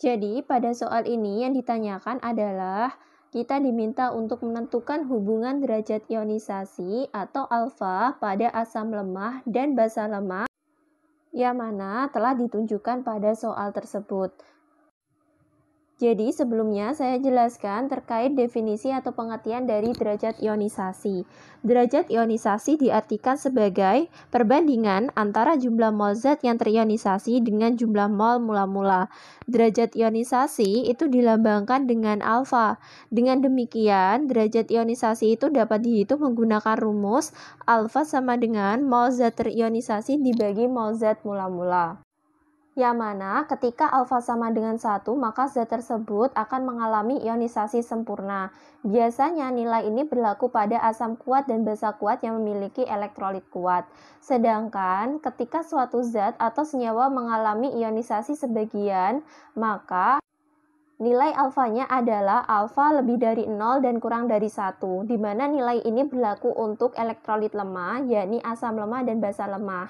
Jadi, pada soal ini yang ditanyakan adalah kita diminta untuk menentukan hubungan derajat ionisasi atau alfa pada asam lemah dan basa lemah yang mana telah ditunjukkan pada soal tersebut. Jadi sebelumnya saya jelaskan terkait definisi atau pengertian dari derajat ionisasi. Derajat ionisasi diartikan sebagai perbandingan antara jumlah mol zat yang terionisasi dengan jumlah mol mula-mula. Derajat ionisasi itu dilambangkan dengan alfa. Dengan demikian, derajat ionisasi itu dapat dihitung menggunakan rumus alfa sama dengan mol zat terionisasi dibagi mol zat mula-mula yang mana ketika alfa sama dengan 1 maka zat tersebut akan mengalami ionisasi sempurna. Biasanya nilai ini berlaku pada asam kuat dan basa kuat yang memiliki elektrolit kuat. Sedangkan ketika suatu zat atau senyawa mengalami ionisasi sebagian, maka Nilai alfanya adalah alfa lebih dari 0 dan kurang dari 1, di mana nilai ini berlaku untuk elektrolit lemah, yakni asam lemah dan basa lemah.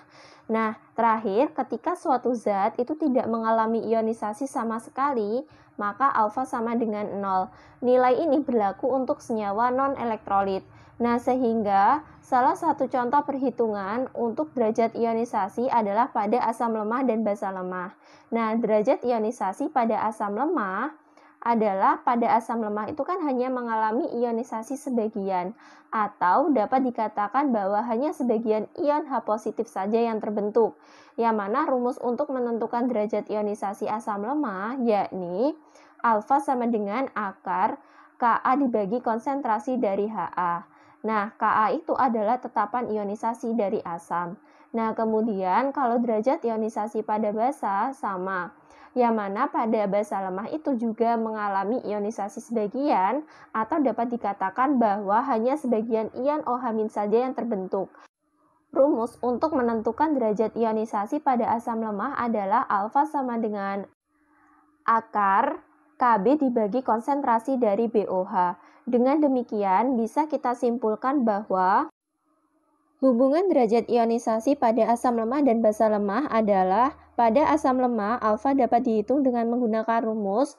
Nah, terakhir, ketika suatu zat itu tidak mengalami ionisasi sama sekali, maka alfa sama dengan 0. Nilai ini berlaku untuk senyawa non-elektrolit. Nah, sehingga Salah satu contoh perhitungan untuk derajat ionisasi adalah pada asam lemah dan basa lemah. Nah, derajat ionisasi pada asam lemah adalah pada asam lemah itu kan hanya mengalami ionisasi sebagian atau dapat dikatakan bahwa hanya sebagian ion H positif saja yang terbentuk. Yang mana rumus untuk menentukan derajat ionisasi asam lemah yakni alfa sama dengan akar Ka dibagi konsentrasi dari Ha. Nah, Ka itu adalah tetapan ionisasi dari asam. Nah, kemudian kalau derajat ionisasi pada basa sama, yang mana pada basa lemah itu juga mengalami ionisasi sebagian atau dapat dikatakan bahwa hanya sebagian ion OH- saja yang terbentuk. Rumus untuk menentukan derajat ionisasi pada asam lemah adalah alfa sama dengan akar Kb dibagi konsentrasi dari BOH. Dengan demikian, bisa kita simpulkan bahwa hubungan derajat ionisasi pada asam lemah dan basa lemah adalah pada asam lemah, alfa dapat dihitung dengan menggunakan rumus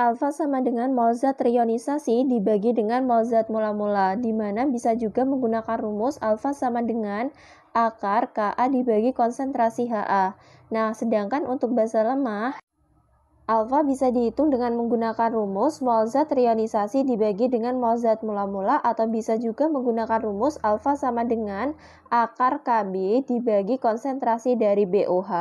alfa sama dengan mol zat dibagi dengan mol zat mula-mula, di mana bisa juga menggunakan rumus alfa sama dengan akar Ka dibagi konsentrasi Ha. Nah, sedangkan untuk basa lemah, Alfa bisa dihitung dengan menggunakan rumus mol zat trionisasi dibagi dengan mol zat mula-mula atau bisa juga menggunakan rumus alfa sama dengan akar KB dibagi konsentrasi dari BOH.